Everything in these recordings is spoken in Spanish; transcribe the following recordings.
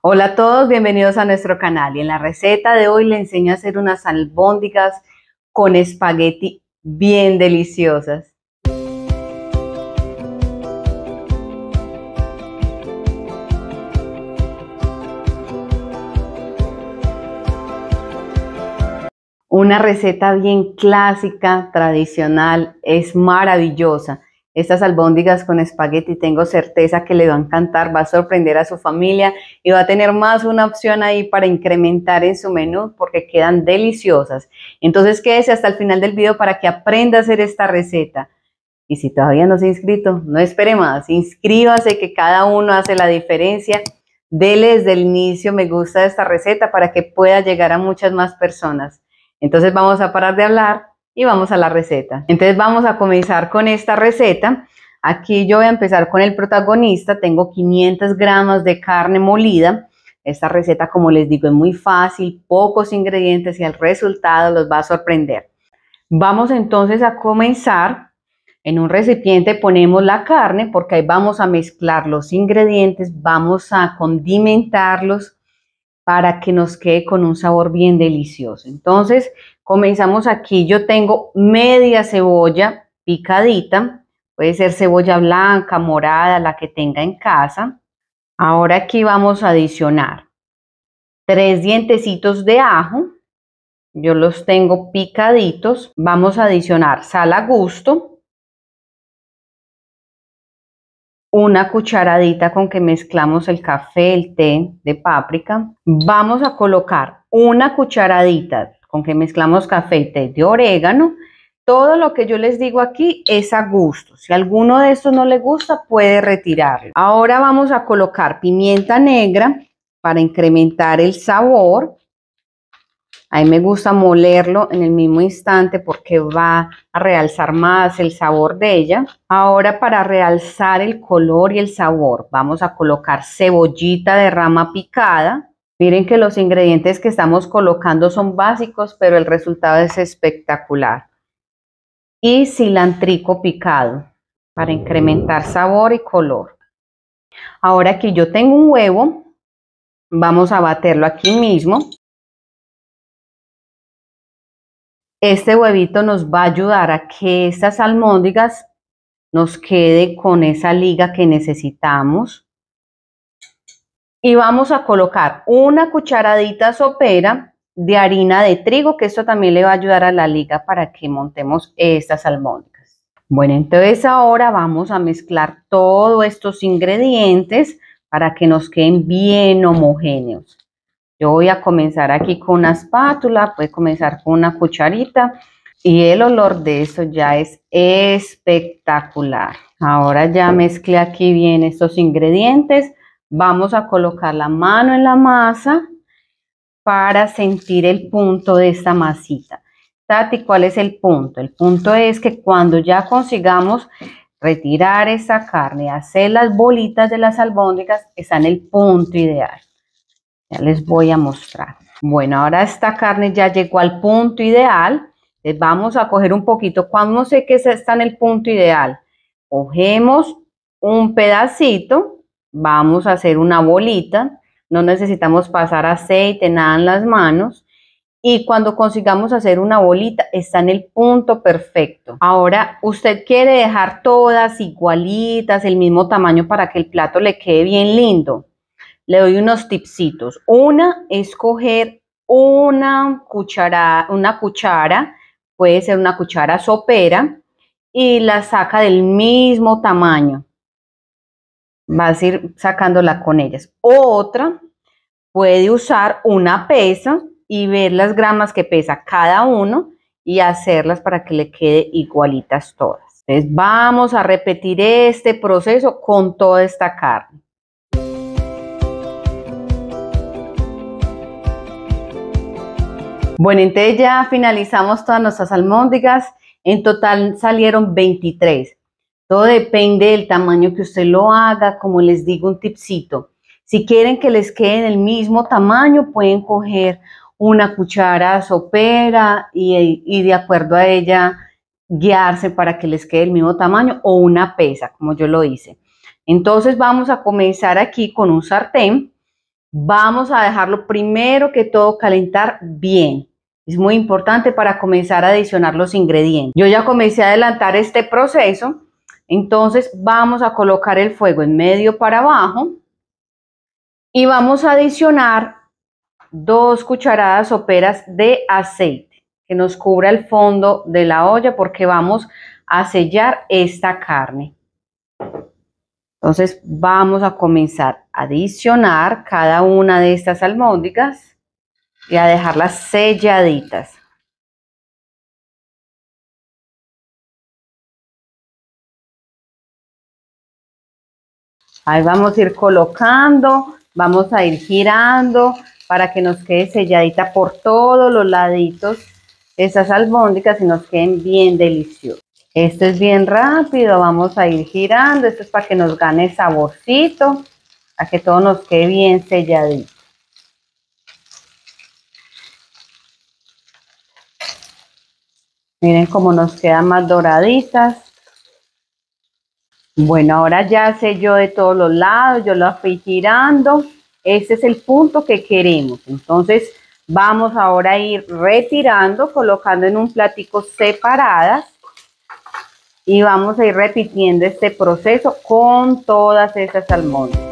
Hola a todos, bienvenidos a nuestro canal. Y en la receta de hoy les enseño a hacer unas albóndigas con espagueti bien deliciosas. Una receta bien clásica, tradicional, es maravillosa. Estas albóndigas con espagueti tengo certeza que le va a encantar, va a sorprender a su familia y va a tener más una opción ahí para incrementar en su menú porque quedan deliciosas. Entonces quédese hasta el final del video para que aprenda a hacer esta receta. Y si todavía no se ha inscrito, no espere más, inscríbase que cada uno hace la diferencia. Dele desde el inicio me gusta esta receta para que pueda llegar a muchas más personas. Entonces vamos a parar de hablar y vamos a la receta. Entonces vamos a comenzar con esta receta. Aquí yo voy a empezar con el protagonista. Tengo 500 gramos de carne molida. Esta receta, como les digo, es muy fácil, pocos ingredientes y el resultado los va a sorprender. Vamos entonces a comenzar. En un recipiente ponemos la carne porque ahí vamos a mezclar los ingredientes, vamos a condimentarlos para que nos quede con un sabor bien delicioso. Entonces Comenzamos aquí, yo tengo media cebolla picadita, puede ser cebolla blanca, morada, la que tenga en casa. Ahora aquí vamos a adicionar tres dientecitos de ajo, yo los tengo picaditos. Vamos a adicionar sal a gusto, una cucharadita con que mezclamos el café, el té de páprica. Vamos a colocar una cucharadita con que mezclamos café y té de orégano. Todo lo que yo les digo aquí es a gusto. Si alguno de estos no le gusta, puede retirarlo. Ahora vamos a colocar pimienta negra para incrementar el sabor. A mí me gusta molerlo en el mismo instante porque va a realzar más el sabor de ella. Ahora para realzar el color y el sabor vamos a colocar cebollita de rama picada. Miren que los ingredientes que estamos colocando son básicos, pero el resultado es espectacular. Y cilantrico picado para incrementar oh. sabor y color. Ahora aquí yo tengo un huevo, vamos a baterlo aquí mismo. Este huevito nos va a ayudar a que estas almóndigas nos quede con esa liga que necesitamos y vamos a colocar una cucharadita sopera de harina de trigo, que esto también le va a ayudar a la liga para que montemos estas salmónicas. Bueno, entonces ahora vamos a mezclar todos estos ingredientes para que nos queden bien homogéneos. Yo voy a comenzar aquí con una espátula, puede comenzar con una cucharita y el olor de eso ya es espectacular. Ahora ya mezclé aquí bien estos ingredientes Vamos a colocar la mano en la masa para sentir el punto de esta masita. Tati, ¿cuál es el punto? El punto es que cuando ya consigamos retirar esa carne, hacer las bolitas de las albóndigas, está en el punto ideal. Ya les voy a mostrar. Bueno, ahora esta carne ya llegó al punto ideal. Les vamos a coger un poquito. Cuando sé que está en el punto ideal, cogemos un pedacito vamos a hacer una bolita, no necesitamos pasar aceite, nada en las manos. Y cuando consigamos hacer una bolita, está en el punto perfecto. Ahora, usted quiere dejar todas igualitas, el mismo tamaño para que el plato le quede bien lindo. Le doy unos tipsitos. Una es coger una cuchara, una cuchara, puede ser una cuchara sopera, y la saca del mismo tamaño vas a ir sacándola con ellas. otra, puede usar una pesa y ver las gramas que pesa cada uno y hacerlas para que le quede igualitas todas. Entonces vamos a repetir este proceso con toda esta carne. Bueno, entonces ya finalizamos todas nuestras almóndigas. En total salieron 23. Todo depende del tamaño que usted lo haga, como les digo, un tipcito. Si quieren que les quede el mismo tamaño, pueden coger una cuchara sopera y, y de acuerdo a ella guiarse para que les quede el mismo tamaño o una pesa, como yo lo hice. Entonces vamos a comenzar aquí con un sartén. Vamos a dejarlo primero que todo calentar bien. Es muy importante para comenzar a adicionar los ingredientes. Yo ya comencé a adelantar este proceso entonces vamos a colocar el fuego en medio para abajo y vamos a adicionar dos cucharadas soperas de aceite que nos cubra el fondo de la olla porque vamos a sellar esta carne. Entonces vamos a comenzar a adicionar cada una de estas almóndigas y a dejarlas selladitas. Ahí vamos a ir colocando, vamos a ir girando para que nos quede selladita por todos los laditos esas albóndigas y nos queden bien deliciosas. Esto es bien rápido, vamos a ir girando, esto es para que nos gane saborcito, para que todo nos quede bien selladito. Miren cómo nos quedan más doraditas. Bueno, ahora ya sé yo de todos los lados, yo lo estoy tirando, Este es el punto que queremos. Entonces vamos ahora a ir retirando, colocando en un platico separadas. Y vamos a ir repitiendo este proceso con todas esas almendras.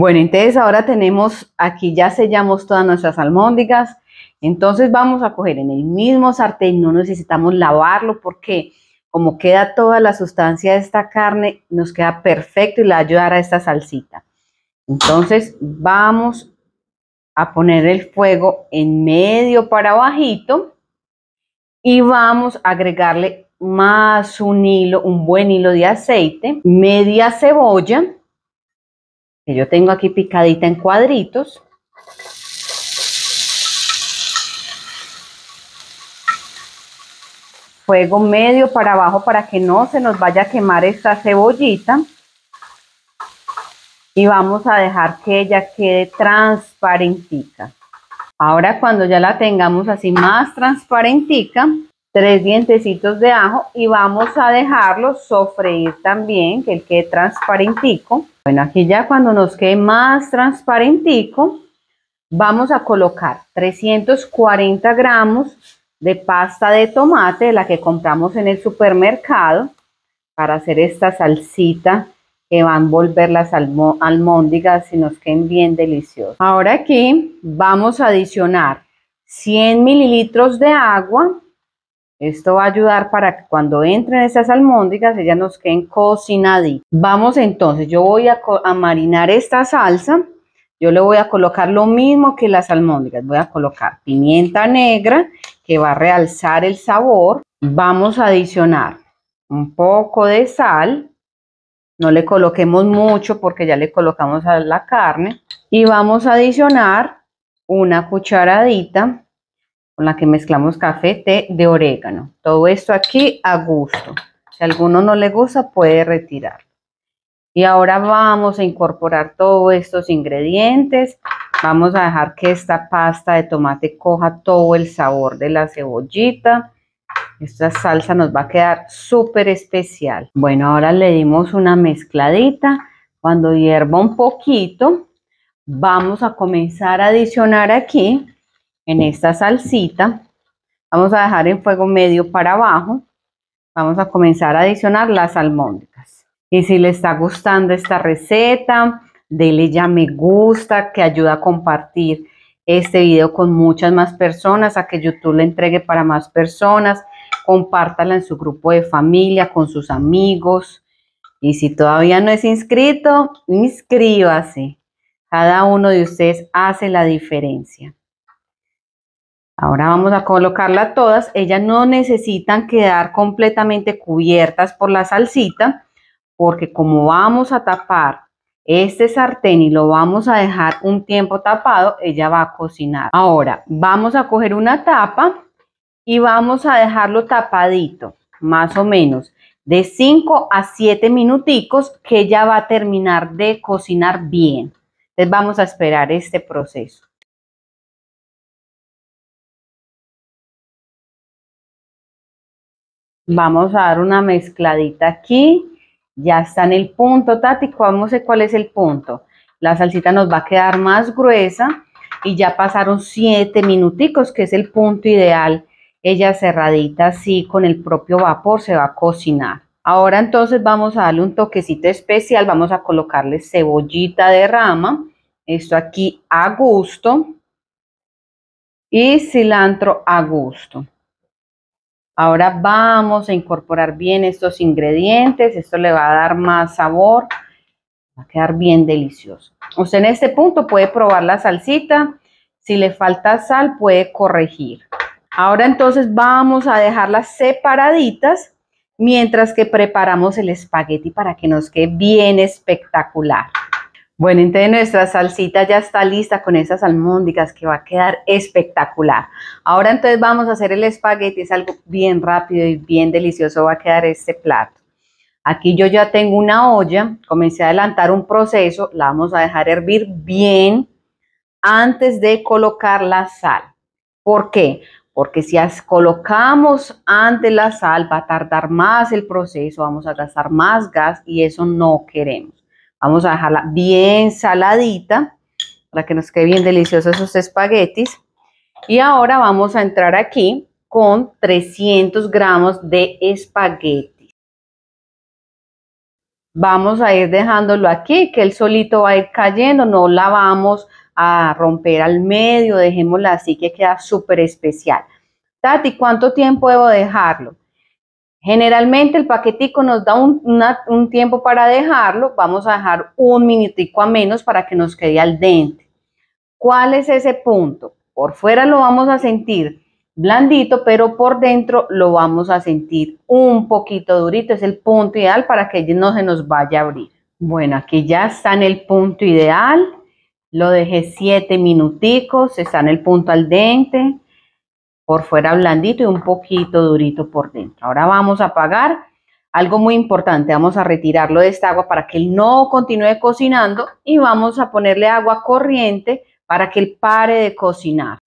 Bueno, entonces ahora tenemos, aquí ya sellamos todas nuestras almóndigas. Entonces vamos a coger en el mismo sartén, no necesitamos lavarlo porque como queda toda la sustancia de esta carne, nos queda perfecto y le va a ayudar a esta salsita. Entonces vamos a poner el fuego en medio para bajito y vamos a agregarle más un hilo, un buen hilo de aceite, media cebolla, que yo tengo aquí picadita en cuadritos. Fuego medio para abajo para que no se nos vaya a quemar esta cebollita. Y vamos a dejar que ella quede transparentica. Ahora cuando ya la tengamos así más transparentica, tres dientecitos de ajo y vamos a dejarlo sofreír también, que quede transparentico. Bueno, aquí ya cuando nos quede más transparentico, vamos a colocar 340 gramos de pasta de tomate, la que compramos en el supermercado, para hacer esta salsita que van a volver las almóndigas y nos queden bien deliciosas. Ahora aquí vamos a adicionar 100 mililitros de agua, esto va a ayudar para que cuando entren estas almóndigas, ellas nos queden cocinaditas. Vamos entonces, yo voy a, marinar esta salsa. Yo le voy a colocar lo mismo que las almóndigas. Voy a colocar pimienta negra, que va a realzar el sabor. Vamos a adicionar un poco de sal. No le coloquemos mucho porque ya le colocamos a la carne. Y vamos a adicionar una cucharadita con la que mezclamos café, té de orégano. Todo esto aquí a gusto. Si alguno no le gusta, puede retirarlo. Y ahora vamos a incorporar todos estos ingredientes. Vamos a dejar que esta pasta de tomate coja todo el sabor de la cebollita. Esta salsa nos va a quedar súper especial. Bueno, ahora le dimos una mezcladita. Cuando hierva un poquito, vamos a comenzar a adicionar aquí en esta salsita. Vamos a dejar en fuego medio para abajo. Vamos a comenzar a adicionar las almóndigas. Y si le está gustando esta receta, dele ya me gusta que ayuda a compartir este video con muchas más personas, a que YouTube le entregue para más personas. Compártala en su grupo de familia, con sus amigos. Y si todavía no es inscrito, inscríbase. Cada uno de ustedes hace la diferencia. Ahora vamos a colocarla todas. Ellas no necesitan quedar completamente cubiertas por la salsita porque como vamos a tapar este sartén y lo vamos a dejar un tiempo tapado, ella va a cocinar. Ahora vamos a coger una tapa y vamos a dejarlo tapadito, más o menos de 5 a 7 minuticos que ella va a terminar de cocinar bien. Entonces vamos a esperar este proceso. Vamos a dar una mezcladita aquí. Ya está en el punto, Tati. Vamos a ver cuál es el punto. La salsita nos va a quedar más gruesa y ya pasaron 7 minuticos, que es el punto ideal. Ella cerradita así con el propio vapor se va a cocinar. Ahora entonces vamos a darle un toquecito especial. Vamos a colocarle cebollita de rama. Esto aquí a gusto. Y cilantro a gusto. Ahora vamos a incorporar bien estos ingredientes, esto le va a dar más sabor, va a quedar bien delicioso. Usted en este punto puede probar la salsita, si le falta sal puede corregir. Ahora entonces vamos a dejarlas separaditas mientras que preparamos el espagueti para que nos quede bien espectacular. Bueno, entonces nuestra salsita ya está lista con esas almóndicas, que va a quedar espectacular. Ahora entonces vamos a hacer el espagueti, es algo bien rápido y bien delicioso va a quedar este plato. Aquí yo ya tengo una olla, comencé a adelantar un proceso, la vamos a dejar hervir bien antes de colocar la sal. ¿Por qué? Porque si colocamos antes la sal va a tardar más el proceso, vamos a gastar más gas y eso no queremos. Vamos a dejarla bien saladita para que nos quede bien deliciosos esos espaguetis. Y ahora vamos a entrar aquí con 300 gramos de espaguetis. Vamos a ir dejándolo aquí, que el solito va a ir cayendo, no la vamos a romper al medio, dejémosla así que queda súper especial. Tati, ¿cuánto tiempo debo dejarlo? Generalmente el paquetico nos da un, tiempo para dejarlo, vamos a dejar un minutico a menos para que nos quede al dente. ¿Cuál es ese punto? Por fuera lo vamos a sentir blandito, pero por dentro lo vamos a sentir un poquito durito, es el punto ideal para que no se nos vaya a abrir. Bueno, aquí ya está en el punto ideal, lo dejé siete minuticos, está en el punto al dente, por fuera blandito y un poquito durito por dentro. Ahora vamos a apagar. Algo muy importante, vamos a retirarlo de esta agua para que él no continúe cocinando y vamos a ponerle agua corriente para que él pare de cocinar.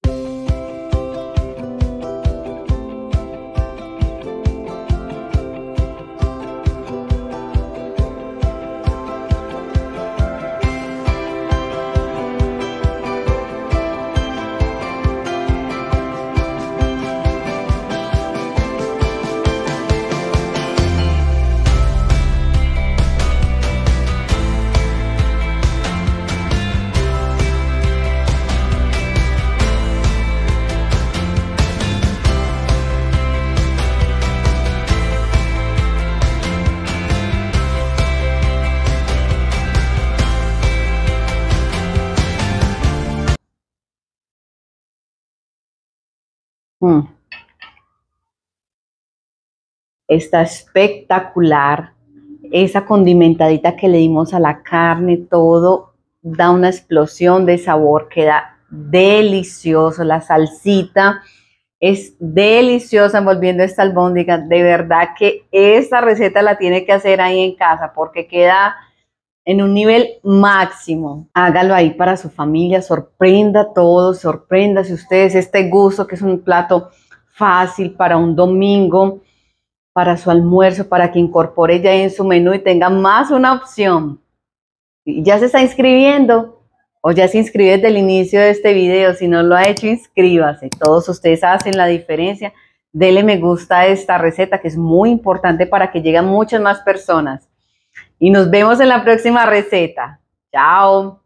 Mm. Está espectacular. Esa condimentadita que le dimos a la carne, todo da una explosión de sabor, queda delicioso. La salsita es deliciosa envolviendo esta albóndiga. De verdad que esta receta la tiene que hacer ahí en casa porque queda en un nivel máximo. Hágalo ahí para su familia, sorprenda a todos, sorprenda si ustedes este gusto que es un plato fácil para un domingo, para su almuerzo, para que incorpore ya en su menú y tenga más una opción. ya se está inscribiendo o ya se inscribe desde el inicio de este video. Si no lo ha hecho, inscríbase. Todos ustedes hacen la diferencia. Dele me gusta a esta receta que es muy importante para que lleguen muchas más personas y nos vemos en la próxima receta. Chao.